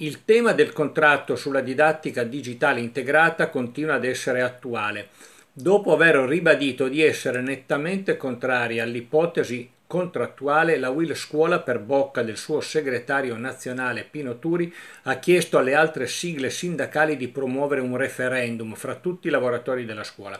Il tema del contratto sulla didattica digitale integrata continua ad essere attuale, dopo aver ribadito di essere nettamente contrari all'ipotesi contrattuale, la Will Scuola, per bocca del suo segretario nazionale Pino Turi, ha chiesto alle altre sigle sindacali di promuovere un referendum fra tutti i lavoratori della scuola.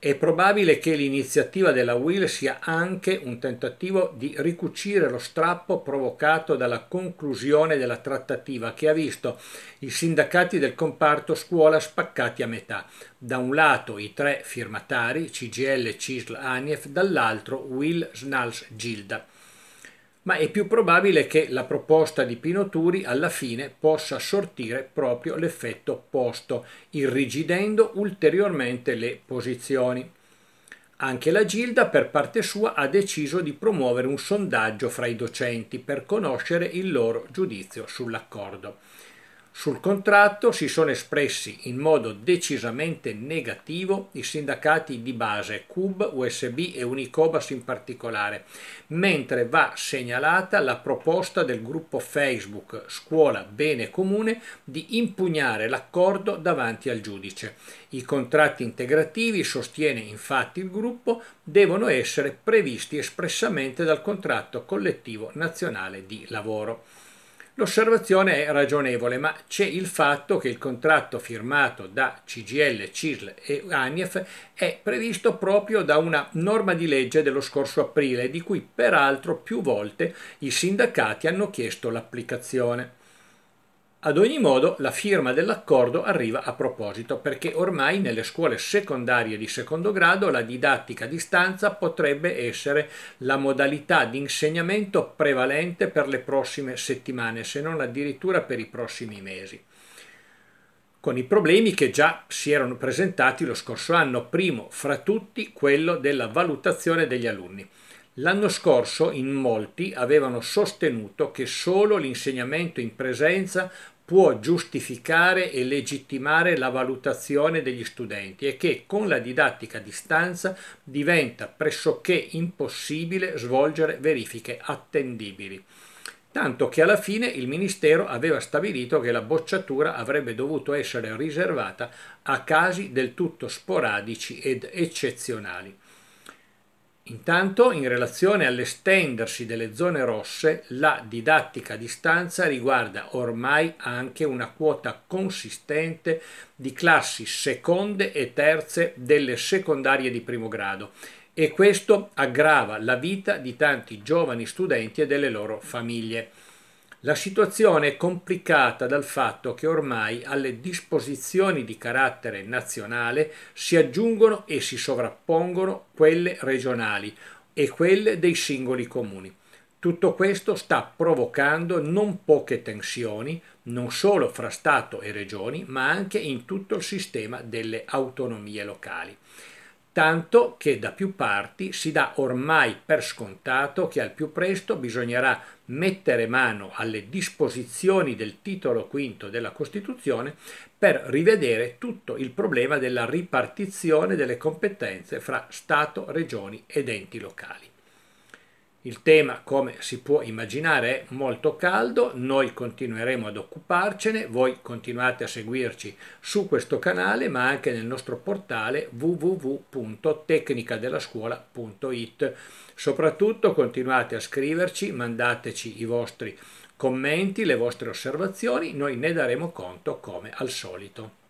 È probabile che l'iniziativa della Will sia anche un tentativo di ricucire lo strappo provocato dalla conclusione della trattativa che ha visto i sindacati del comparto scuola spaccati a metà. Da un lato i tre firmatari, CGL, CISL, ANIEF, dall'altro Will, Snals, Gilda ma è più probabile che la proposta di Pino Turi alla fine possa sortire proprio l'effetto opposto, irrigidendo ulteriormente le posizioni. Anche la Gilda per parte sua ha deciso di promuovere un sondaggio fra i docenti per conoscere il loro giudizio sull'accordo. Sul contratto si sono espressi in modo decisamente negativo i sindacati di base, CUB, USB e Unicobas in particolare, mentre va segnalata la proposta del gruppo Facebook Scuola Bene Comune di impugnare l'accordo davanti al giudice. I contratti integrativi, sostiene infatti il gruppo, devono essere previsti espressamente dal contratto collettivo nazionale di lavoro. L'osservazione è ragionevole, ma c'è il fatto che il contratto firmato da CGL, CISL e ANIEF è previsto proprio da una norma di legge dello scorso aprile, di cui peraltro più volte i sindacati hanno chiesto l'applicazione. Ad ogni modo, la firma dell'accordo arriva a proposito perché ormai nelle scuole secondarie di secondo grado la didattica a distanza potrebbe essere la modalità di insegnamento prevalente per le prossime settimane, se non addirittura per i prossimi mesi con i problemi che già si erano presentati lo scorso anno, primo fra tutti quello della valutazione degli alunni. L'anno scorso in molti avevano sostenuto che solo l'insegnamento in presenza può giustificare e legittimare la valutazione degli studenti e che con la didattica a distanza diventa pressoché impossibile svolgere verifiche attendibili. Tanto che alla fine il Ministero aveva stabilito che la bocciatura avrebbe dovuto essere riservata a casi del tutto sporadici ed eccezionali. Intanto, in relazione all'estendersi delle zone rosse, la didattica a distanza riguarda ormai anche una quota consistente di classi seconde e terze delle secondarie di primo grado e questo aggrava la vita di tanti giovani studenti e delle loro famiglie. La situazione è complicata dal fatto che ormai alle disposizioni di carattere nazionale si aggiungono e si sovrappongono quelle regionali e quelle dei singoli comuni. Tutto questo sta provocando non poche tensioni, non solo fra Stato e regioni, ma anche in tutto il sistema delle autonomie locali tanto che da più parti si dà ormai per scontato che al più presto bisognerà mettere mano alle disposizioni del titolo quinto della Costituzione per rivedere tutto il problema della ripartizione delle competenze fra Stato, regioni ed enti locali. Il tema, come si può immaginare, è molto caldo, noi continueremo ad occuparcene, voi continuate a seguirci su questo canale ma anche nel nostro portale www.tecnicadellascuola.it. Soprattutto continuate a scriverci, mandateci i vostri commenti, le vostre osservazioni, noi ne daremo conto come al solito.